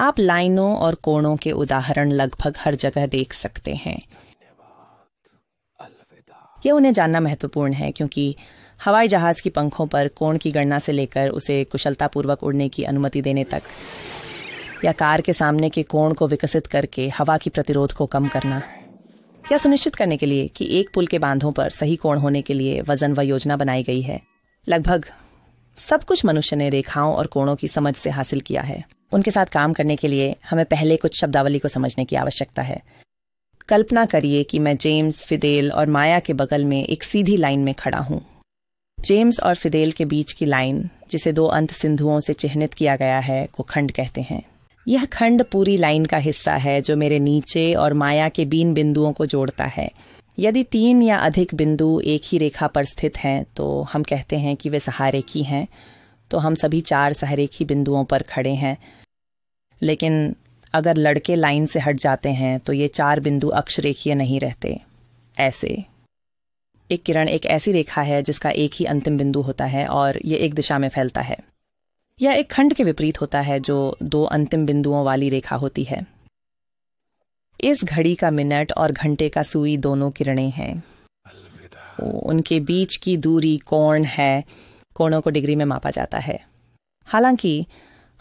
आप लाइनों और कोणों के उदाहरण लगभग हर जगह देख सकते हैं यह उन्हें जानना महत्वपूर्ण है क्योंकि हवाई जहाज की पंखों पर कोण की गणना से लेकर उसे कुशलतापूर्वक उड़ने की अनुमति देने तक या कार के सामने के कोण को विकसित करके हवा की प्रतिरोध को कम करना या सुनिश्चित करने के लिए कि एक पुल के बांधों पर सही कोण होने के लिए वजन व योजना बनाई गई है लगभग सब कुछ मनुष्य ने रेखाओं और कोणों की समझ से हासिल किया है उनके साथ काम करने के लिए हमें पहले कुछ शब्दावली को समझने की आवश्यकता है कल्पना करिए कि मैं जेम्स फिदेल और माया के बगल में एक सीधी लाइन में खड़ा हूं जेम्स और फिदेल के बीच की लाइन जिसे दो अंत सिंधुओं से चिन्हित किया गया है को खंड कहते हैं यह खंड पूरी लाइन का हिस्सा है जो मेरे नीचे और माया के बीन बिंदुओं को जोड़ता है यदि तीन या अधिक बिंदु एक ही रेखा पर स्थित हैं तो हम कहते हैं कि वे सहारेखी हैं तो हम सभी चार सहारेखी बिंदुओं पर खड़े हैं लेकिन अगर लड़के लाइन से हट जाते हैं तो ये चार बिंदु अक्षरेखीय नहीं रहते ऐसे एक किरण एक ऐसी रेखा है जिसका एक ही अंतिम बिंदु होता है और ये एक दिशा में फैलता है या एक खंड के विपरीत होता है जो दो अंतिम बिंदुओं वाली रेखा होती है इस घड़ी का मिनट और घंटे का सुई दोनों किरणें हैं उनके बीच की दूरी कोण है कोणों को डिग्री में मापा जाता है हालांकि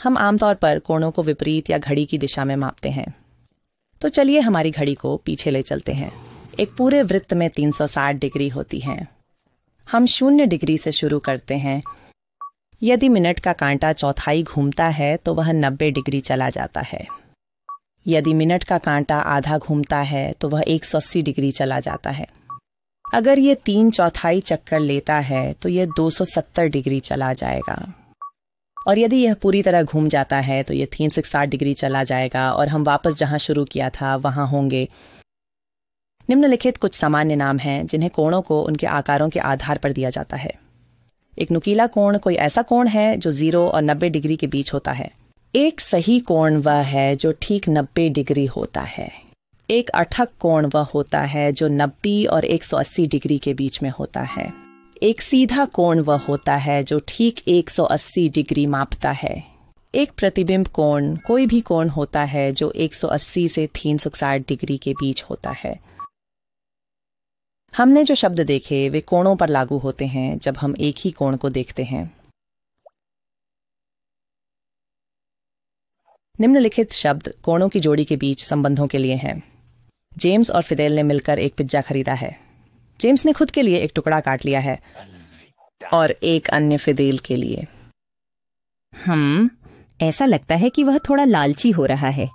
हम आमतौर पर कोणों को विपरीत या घड़ी की दिशा में मापते हैं तो चलिए हमारी घड़ी को पीछे ले चलते हैं एक पूरे वृत्त में 360 डिग्री होती हैं हम शून्य डिग्री से शुरू करते हैं यदि मिनट का कांटा चौथाई घूमता है तो वह 90 डिग्री चला जाता है यदि मिनट का कांटा आधा घूमता है तो वह 180 डिग्री चला जाता है अगर ये तीन चौथाई चक्कर लेता है तो यह 270 डिग्री चला जाएगा और यदि यह पूरी तरह घूम जाता है तो यह तीन सिक्स साठ डिग्री चला जाएगा और हम वापस जहां शुरू किया था वहां होंगे निम्नलिखित कुछ सामान्य नाम हैं जिन्हें कोणों को उनके आकारों के आधार पर दिया जाता है एक नुकीला कोण कोई ऐसा कोण है जो जीरो और नब्बे डिग्री के बीच होता है एक सही कोण वह है जो ठीक नब्बे डिग्री होता है एक अठक कोण वह होता है जो नब्बे और 180 डिग्री के बीच में होता है एक सीधा कोण वह होता है जो ठीक 180 डिग्री मापता है एक प्रतिबिंब कोण कोई भी कोण होता है जो 180 से 360 डिग्री के बीच होता है हमने जो शब्द देखे वे कोणों पर लागू होते हैं जब हम एक ही कोण को देखते हैं निम्नलिखित शब्द कोणों की जोड़ी के बीच संबंधों के लिए हैं जेम्स और फिदेल ने मिलकर एक पिज्जा खरीदा है जेम्स ने खुद के लिए एक टुकड़ा काट लिया है और एक अन्य फिदेल के लिए हम ऐसा लगता है कि वह थोड़ा लालची हो रहा है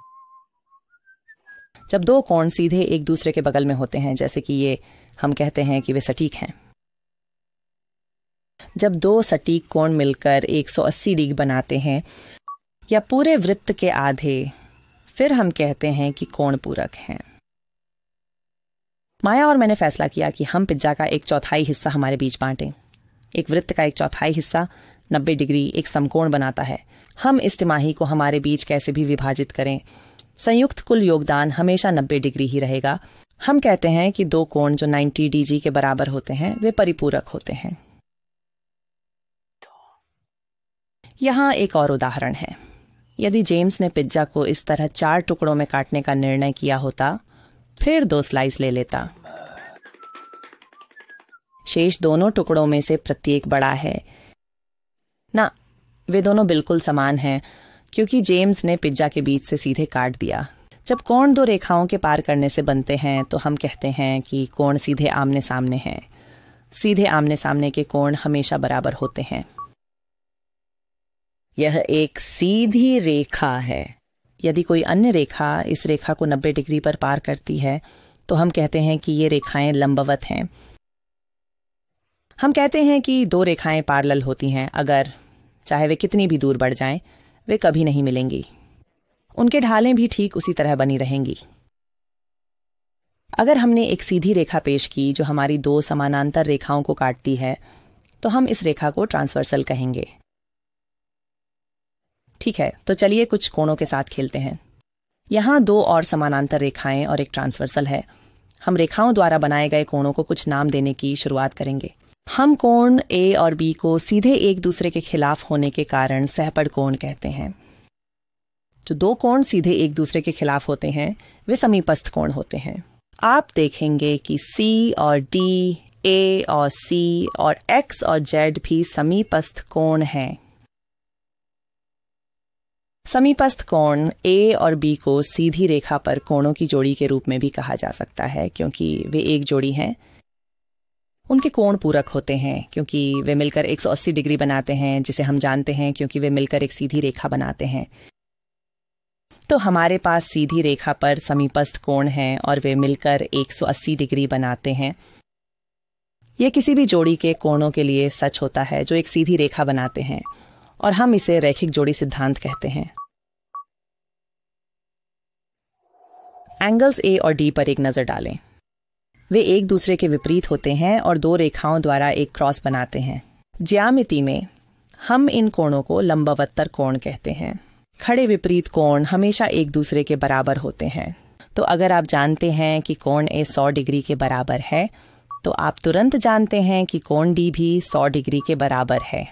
जब दो कोण सीधे एक दूसरे के बगल में होते हैं जैसे कि ये हम कहते हैं कि वे सटीक हैं जब दो सटीक कोण मिलकर 180 डिग्री बनाते हैं या पूरे वृत्त के आधे फिर हम कहते हैं कि कोण पूरक हैं माया और मैंने फैसला किया कि हम पिज्जा का एक चौथाई हिस्सा हमारे बीच बांटें एक वृत्त का एक चौथाई हिस्सा नब्बे डिग्री एक समकोण बनाता है हम इस तिमाही को हमारे बीच कैसे भी विभाजित करें संयुक्त कुल योगदान हमेशा नब्बे डिग्री ही रहेगा हम कहते हैं कि दो कोण जो 90 डीजी के बराबर होते हैं वे परिपूरक होते हैं यहाँ एक और उदाहरण है यदि जेम्स ने पिज्जा को इस तरह चार टुकड़ों में काटने का निर्णय किया होता फिर दो स्लाइस ले लेता शेष दोनों टुकड़ों में से प्रत्येक बड़ा है ना वे दोनों बिल्कुल समान हैं क्योंकि जेम्स ने पिज्जा के बीच से सीधे काट दिया जब कोण दो रेखाओं के पार करने से बनते हैं तो हम कहते हैं कि कोण सीधे आमने सामने हैं सीधे आमने सामने के कोण हमेशा बराबर होते हैं यह एक सीधी रेखा है यदि कोई अन्य रेखा इस रेखा को 90 डिग्री पर पार करती है तो हम कहते हैं कि ये रेखाएं लंबवत हैं हम कहते हैं कि दो रेखाएं पारलल होती हैं अगर चाहे वे कितनी भी दूर बढ़ जाएं वे कभी नहीं मिलेंगी उनके ढालें भी ठीक उसी तरह बनी रहेंगी अगर हमने एक सीधी रेखा पेश की जो हमारी दो समानांतर रेखाओं को काटती है तो हम इस रेखा को ट्रांसवर्सल कहेंगे ठीक है तो चलिए कुछ कोणों के साथ खेलते हैं यहाँ दो और समानांतर रेखाएं और एक ट्रांसवर्सल है हम रेखाओं द्वारा बनाए गए कोणों को कुछ नाम देने की शुरुआत करेंगे हम कोण ए और बी को सीधे एक दूसरे के खिलाफ होने के कारण सहपड़ कोण कहते हैं जो दो कोण सीधे एक दूसरे के खिलाफ होते हैं वे समीपस्थ कोण होते हैं आप देखेंगे कि सी और डी ए और सी और एक्स और जेड भी समीपस्थ कोण हैं समीपस्थ कोण ए और बी को सीधी रेखा पर कोणों की जोड़ी के रूप में भी कहा जा सकता है क्योंकि वे एक जोड़ी हैं उनके कोण पूरक होते हैं क्योंकि वे मिलकर 180 डिग्री बनाते हैं जिसे हम जानते हैं क्योंकि वे मिलकर एक सीधी रेखा बनाते हैं तो हमारे पास सीधी रेखा पर समीपस्थ कोण है और वे मिलकर 180 डिग्री बनाते हैं यह किसी भी जोड़ी के कोणों के लिए सच होता है जो एक सीधी रेखा बनाते हैं और हम इसे रैखिक जोड़ी सिद्धांत कहते हैं एंगल्स ए और डी पर एक नज़र डालें वे एक दूसरे के विपरीत होते हैं और दो रेखाओं द्वारा एक क्रॉस बनाते हैं ज्यामिति में हम इन कोणों को लंबावत्तर कोण कहते हैं खड़े विपरीत कोण हमेशा एक दूसरे के बराबर होते हैं तो अगर आप जानते हैं कि कोण ए 100 डिग्री के बराबर है तो आप तुरंत जानते हैं कि कोण डी भी 100 डिग्री के बराबर है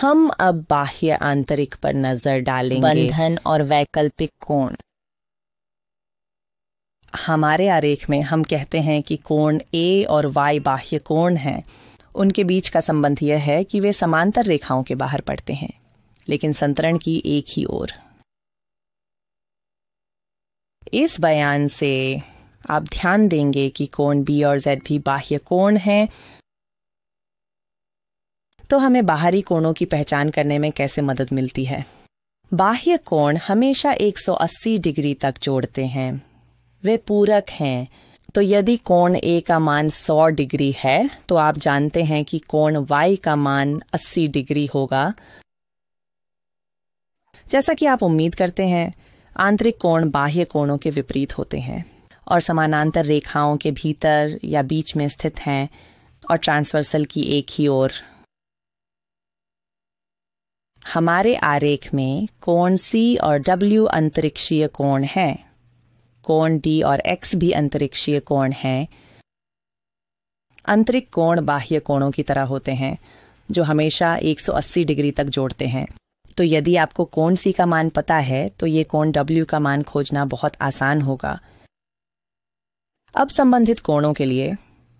हम अब बाह्य आंतरिक पर नजर डालेंगे बंधन और वैकल्पिक कोण हमारे आरेख में हम कहते हैं कि कोण ए और वाई बाह्य कोण हैं उनके बीच का संबंध यह है कि वे समांतर रेखाओं के बाहर पड़ते हैं लेकिन संतरण की एक ही ओर इस बयान से आप ध्यान देंगे कि कोण बी और जेड भी बाह्य कोण हैं तो हमें बाहरी कोणों की पहचान करने में कैसे मदद मिलती है बाह्य कोण हमेशा 180 डिग्री तक जोड़ते हैं वे पूरक हैं तो यदि कोण ए का मान 100 डिग्री है तो आप जानते हैं कि कोण वाई का मान 80 डिग्री होगा जैसा कि आप उम्मीद करते हैं आंतरिक कोण बाह्य कोणों के विपरीत होते हैं और समानांतर रेखाओं के भीतर या बीच में स्थित हैं और ट्रांसवर्सल की एक ही ओर हमारे आरेख में कोण सी और डब्ल्यू अंतरिक्षीय कोण है कोण डी और एक्स भी अंतरिक्षीय कोण हैं आंतरिक कोण बाह्य कोणों की तरह होते हैं जो हमेशा 180 डिग्री तक जोड़ते हैं तो यदि आपको कोण सी का मान पता है तो ये कोण डब्ल्यू का मान खोजना बहुत आसान होगा अब संबंधित कोणों के लिए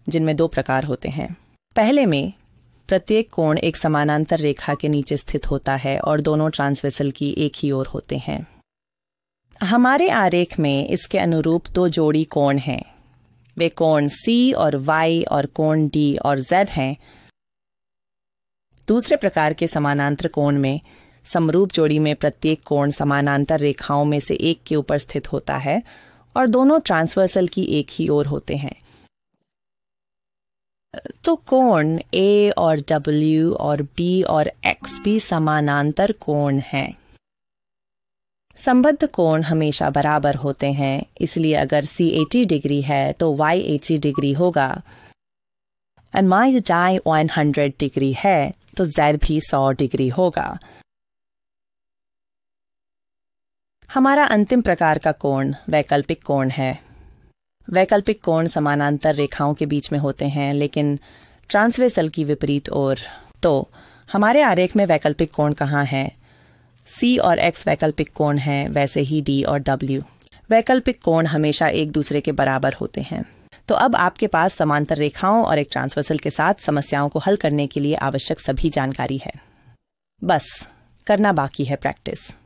जिनमें दो प्रकार होते हैं पहले में प्रत्येक कोण एक समानांतर रेखा के नीचे स्थित होता है और दोनों ट्रांसवेसल की एक ही ओर होते हैं हमारे आरेख में इसके अनुरूप दो जोड़ी कोण हैं वे कोण सी और वाई और कोण डी और जेड हैं दूसरे प्रकार के समानांतर कोण में समरूप जोड़ी में प्रत्येक कोण समानांतर रेखाओं में से एक के ऊपर स्थित होता है और दोनों ट्रांसवर्सल की एक ही ओर होते हैं तो कोण ए और डब्ल्यू और बी और एक्स भी समानांतर कोण हैं संबद्ध कोण हमेशा बराबर होते हैं इसलिए अगर सी एटी डिग्री है तो वाई एटी डिग्री होगा एंड माई जाई वन हंड्रेड डिग्री है तो जेड भी सौ डिग्री होगा हमारा अंतिम प्रकार का कोण वैकल्पिक कोण है वैकल्पिक कोण समानांतर रेखाओं के बीच में होते हैं लेकिन ट्रांसवेसल की विपरीत और तो हमारे आरेख में वैकल्पिक कोण कहाँ है सी और एक्स वैकल्पिक कोण हैं वैसे ही डी और डब्ल्यू वैकल्पिक कोण हमेशा एक दूसरे के बराबर होते हैं तो अब आपके पास समांतर रेखाओं और एक ट्रांसवर्सल के साथ समस्याओं को हल करने के लिए आवश्यक सभी जानकारी है बस करना बाकी है प्रैक्टिस